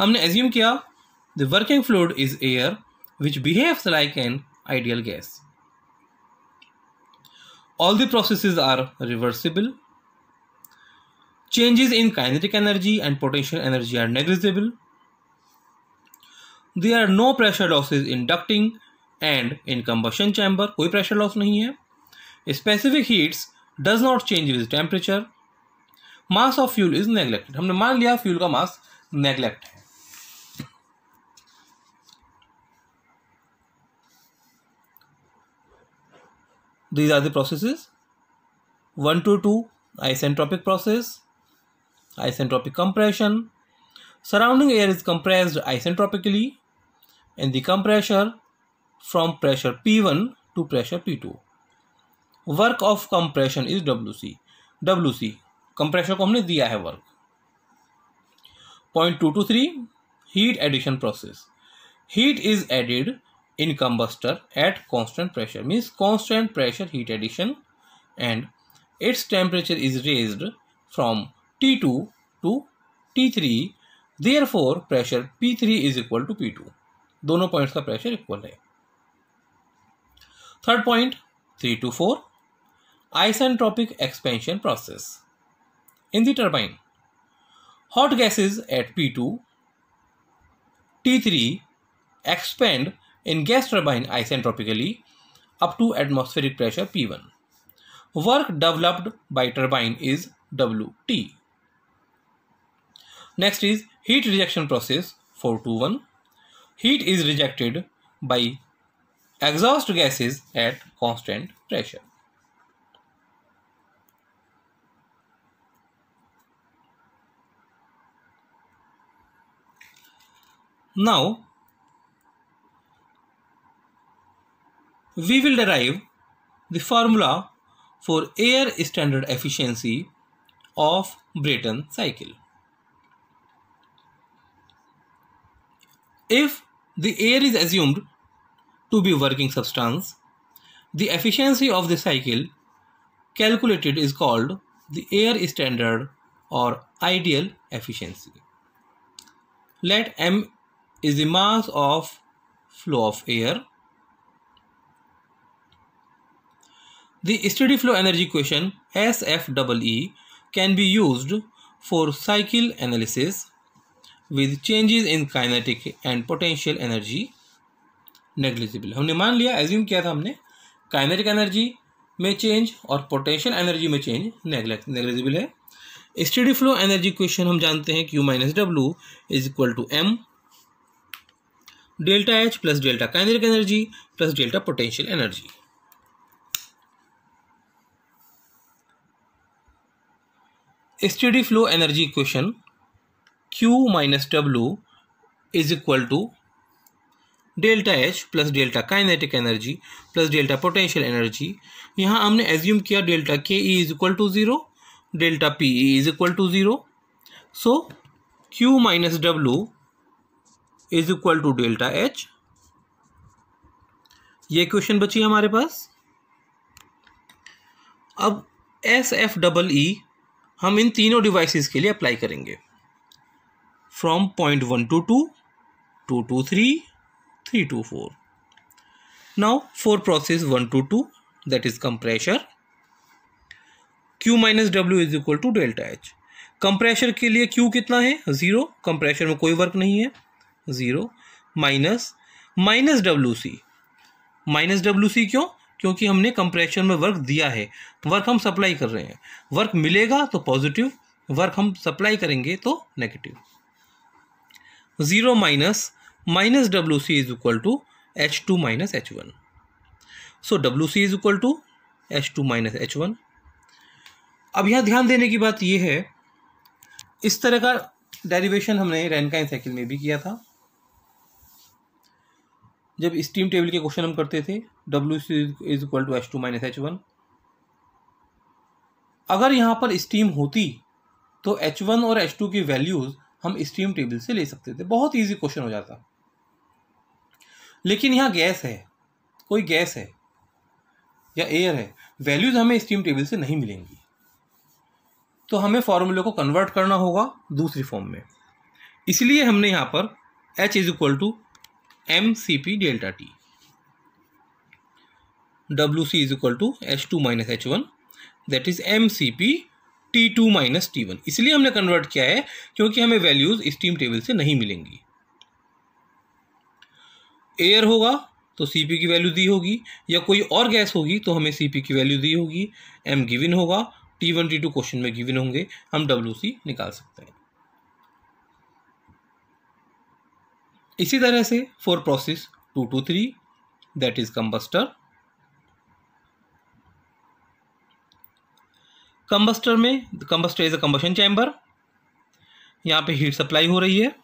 हमने एज्यूम किया the working fluid is air which behaves like an ideal gas all the process are reversible changes in kinetic energy and potential energy are negligible they are no pressure losses in ducting and in combustion chamber कोई pressure loss नहीं है specific heats does not change with temperature mass of fuel is neglected हमने मान लिया fuel का mass neglect है these are the processes 1 to 2 isentropic process isentropic compression surrounding air is compressed isentropically and the compressor from pressure P1 to pressure P2 Work of compression is WC. WC compression C compression को हमने दिया है work point two two heat heat addition process in combustor at constant pressure means constant pressure heat addition and its temperature is raised from T2 to T3 therefore pressure P3 is equal to P2 dono points ka pressure equal hai third point 3 to 4 isentropic expansion process in the turbine hot gases at P2 T3 expand in gas turbine isentropically up to atmospheric pressure P1. Work developed by turbine is WT. Next is heat rejection process 421. Heat is rejected by exhaust gases at constant pressure. Now we will derive the formula for air standard efficiency of Brayton cycle. If the air is assumed to be working substance, the efficiency of the cycle calculated is called the air standard or ideal efficiency. Let m is the mass of flow of air The steady flow energy equation SFEE e can be used for cycle analysis with changes in kinetic and potential energy negligible. हमने मान लिया assume किया था हमने kinetic energy में change और potential energy में change negligible है स्टडी फ्लो एनर्जी क्वेश्चन हम जानते हैं Q minus W is equal to M delta H plus delta kinetic energy plus delta potential energy steady flow energy equation Q minus W is equal to delta H plus delta kinetic energy plus delta potential energy यहाँ हमने assume किया delta K E is equal to zero delta P E is equal to zero so Q minus W is equal to delta H ये question बची हमारे पास अब S F double E हम इन तीनों devices के लिए अप्लाई करेंगे from point one to two two to three three to four now for process one to two that is compressor q minus W is equal to delta H compressor के लिए q कितना है zero compressor में कोई work नहीं है zero minus minus W C minus W C क्यों क्योंकि हमने कंप्रेशन में वर्क दिया है वर्क हम सप्लाई कर रहे हैं वर्क मिलेगा तो पॉजिटिव वर्क हम सप्लाई करेंगे तो negative zero minus minus W C is equal to H two minus H one so W C is equal to H two minus H one अब यहाँ ध्यान देने की बात यह है इस तरह का डेरिवेशन हमने रैनकाइन साइकिल में भी किया था जब स्टीम टेबल के क्वेश्चन हम करते थे W C is equal to H two minus H one अगर यहाँ पर स्टीम होती तो एच वन और एच टू की वैल्यूज़ हम स्टीम टेबल से ले सकते थे बहुत ईजी क्वेश्चन हो जाता लेकिन यहाँ गैस है कोई गैस है या एयर है वैल्यूज़ हमें स्टीम टेबल से नहीं मिलेंगी तो हमें फॉर्मूले को कन्वर्ट करना होगा दूसरी फॉर्म में इसलिए हमने यहाँ पर H is equal to M C P delta T W C is equal to H two minus H one that is M C P T two minus T one इसलिए हमने कन्वर्ट किया है क्योंकि हमें वैल्यूज स्टीम टेबल से नहीं मिलेंगी air होगा तो सी पी की वैल्यू दी होगी या कोई और गैस होगी तो हमें सी पी की वैल्यू दी होगी एम गिविन होगा T one T two question में गिविन होंगे हम डब्ल्यू सी निकाल सकते हैं इसी तरह से for process two to three that is combustor combustor में combustor is a combustion chamber यहाँ पे हीट सप्लाई हो रही है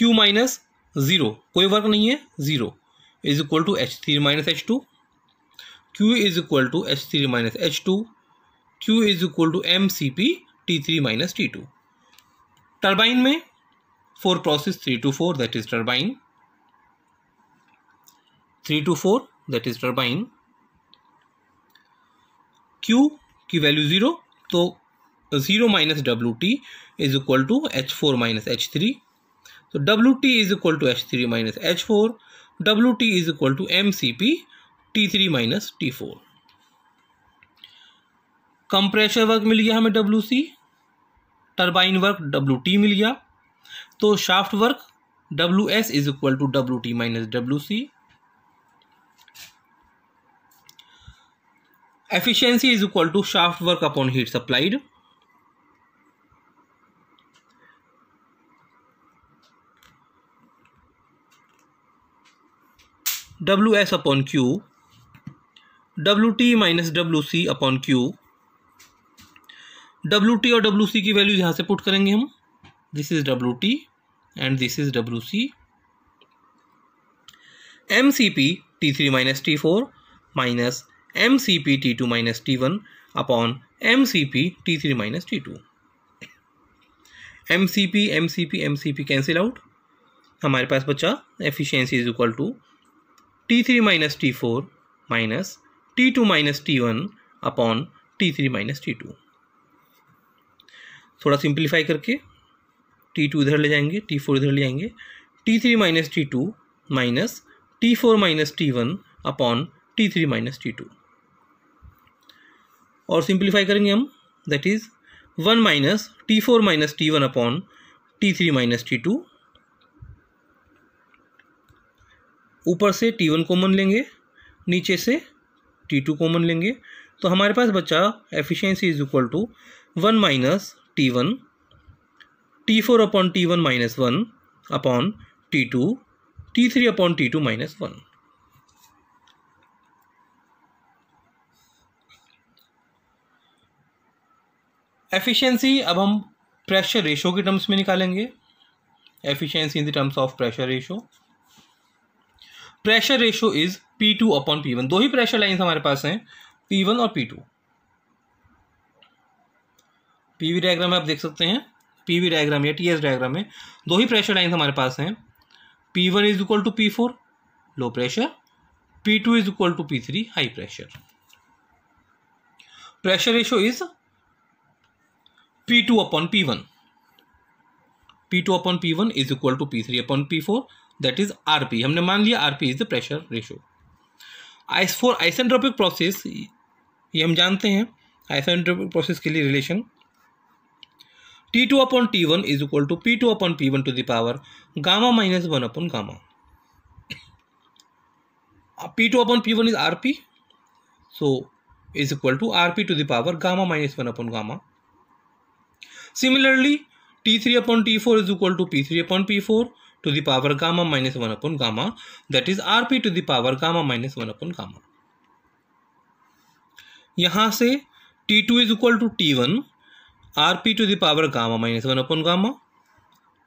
Q माइनस ज़ीरो कोई वर्क नहीं है zero is equal to H three minus H two Q is equal to H three minus H two Q is equal to M C P T three minus T two turbine में for process 3 to 4 that is turbine 3 to 4 that is turbine q की value zero तो zero minus W T is equal to H four minus H three तो W T is equal to H three minus H four W T is equal to M C P T three minus T four compressor work मिल गया हमें W C turbine work W T मिल गया तो shaft work W S is equal to W T minus W C efficiency is equal to shaft work upon heat supplied W S upon Q W T minus W C upon Q W T और W C की value यहां से put करेंगे हम this is W T and this is WC. MCP T3 minus T4 minus MCP T2 minus T1 upon MCP T3 minus T2. MCP MCP MCP cancel out हमारे पास बचा efficiency is equal to T three minus T four minus T two minus T one upon T three minus T two थोड़ा simplify करके T two इधर ले जाएंगे T four इधर ले आएंगे T three minus T two minus T four minus T one upon T three minus T two और simplify करेंगे हम that is one minus T four minus T one upon T three minus T two ऊपर से T one common लेंगे नीचे से T two common लेंगे तो हमारे पास बचा efficiency is equal to one minus T one T four upon T one minus one upon T two T three upon T two minus one efficiency अब हम प्रेशर रेशो के terms में निकालेंगे efficiency in the terms of pressure ratio pressure ratio is P two upon P one दो ही pressure lines हमारे पास हैं पी वन और पी टू पीवी डायग्राम में आप देख सकते हैं पीवी डायग्राम या टीएस डायग्राम में दो ही प्रेशर लाइन्स हमारे पास हैं P one is equal to P four low pressure P two is equal to P three high pressure pressure ratio is P two upon P one P two upon P one is equal to P three upon P four that is R P हमने मान लिया R P is the pressure ratio ice for isentropic process ये हम जानते हैं isentropic process के लिए relation T two upon T one is equal to P two upon P one to the power gamma minus one upon gamma P two upon P one is R P so is equal to R P to the power gamma minus one upon gamma similarly T three upon T four is equal to P three upon P four to the gamma minus one upon gamma gamma that is rp to the power gamma minus 1 uh, upon gamma यहाँ से T two is equal to T one R P to the power gamma minus one upon gamma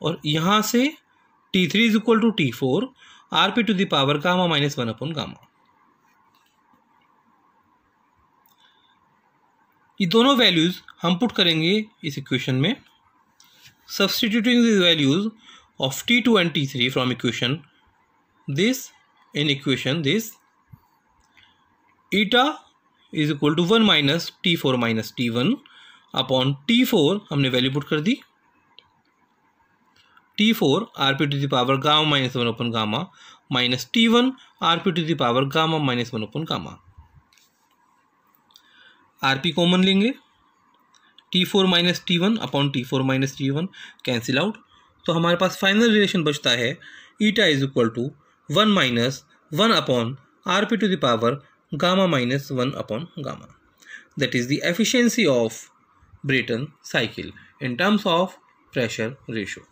और यहाँ से T three is equal to T four R P to the power gamma minus one upon gamma ये दोनों values हम put करेंगे इस equation में substituting this values of T two and T three from equation this in equation this eta is equal to one minus T four minus T one upon T four हमने value put कर दी T four R P to the power power gamma minus one upon gamma minus T one R P to the power power gamma minus one upon gamma R P common लेंगे T four minus T one upon T four minus T one cancel out तो हमारे पास final relation बचता है eta is equal to one minus one upon are P to the power power gamma minus one upon gamma that is the efficiency of Brayton cycle in terms of pressure ratio.